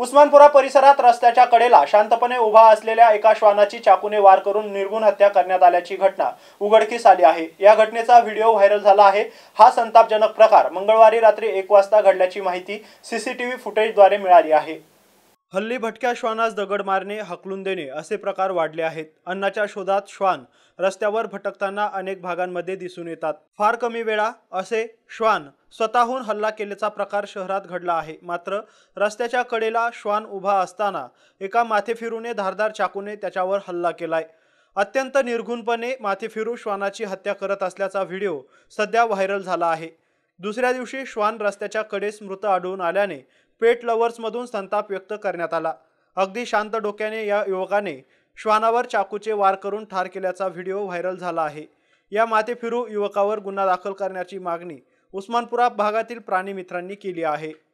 उस्मानपुरा परिसरात रस्त्याच्या कडेला शांतपणे उभा असलेल्या एका श्वानाची चाकूने वार करून निर्गुण हत्या करण्यात आल्याची घटना उघडकीस आली आहे या घटनेचा व्हिडिओ व्हायरल झाला आहे हा संतापजनक प्रकार मंगळवारी रात्री एक वाजता घडल्याची माहिती सीसीटीव्ही फुटेजद्वारे मिळाली आहे हल्ली भटक्या श्वानास दगड मारणे हकलून देणे असे प्रकार वाढले आहेत अन्नाच्या शोधात श्वान रस्त्यावर भटकताना अनेक भागांमध्ये दिसून येतात फार कमी वेळा असे श्वान स्वतःहून हल्ला केल्याचा प्रकार शहरात घडला आहे मात्र रस्त्याच्या कडेला श्वान उभा असताना एका माथेफिरूने धारदार चाकूने त्याच्यावर हल्ला केलाय अत्यंत निर्घुणपणे माथेफिरू श्वानाची हत्या करत असल्याचा व्हिडिओ सध्या व्हायरल झाला आहे दुसऱ्या दिवशी श्वान रस्त्याच्या कडेस मृत आढळून आल्याने पेट लव्हर्समधून संताप व्यक्त करण्यात आला अगदी शांत डोक्याने या युवकाने श्वानावर चाकूचे वार करून ठार केल्याचा व्हिडिओ व्हायरल झाला आहे या फिरू युवकावर गुन्हा दाखल करण्याची मागणी उस्मानपुरा भागातील मित्रांनी केली आहे